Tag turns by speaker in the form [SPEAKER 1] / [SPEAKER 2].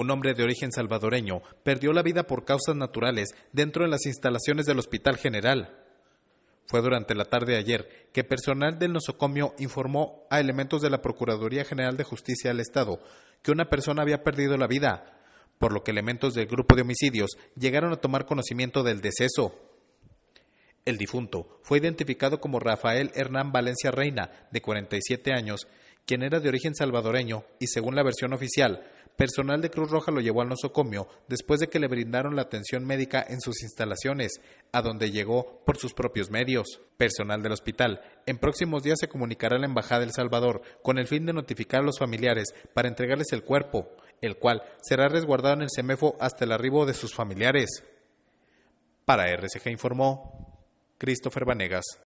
[SPEAKER 1] un hombre de origen salvadoreño, perdió la vida por causas naturales dentro de las instalaciones del Hospital General. Fue durante la tarde de ayer que personal del nosocomio informó a elementos de la Procuraduría General de Justicia del Estado que una persona había perdido la vida, por lo que elementos del grupo de homicidios llegaron a tomar conocimiento del deceso. El difunto fue identificado como Rafael Hernán Valencia Reina, de 47 años, quien era de origen salvadoreño y, según la versión oficial, Personal de Cruz Roja lo llevó al nosocomio después de que le brindaron la atención médica en sus instalaciones, a donde llegó por sus propios medios. Personal del hospital, en próximos días se comunicará a la Embajada del El Salvador con el fin de notificar a los familiares para entregarles el cuerpo, el cual será resguardado en el CEMEFO hasta el arribo de sus familiares. Para RCG informó Christopher Vanegas.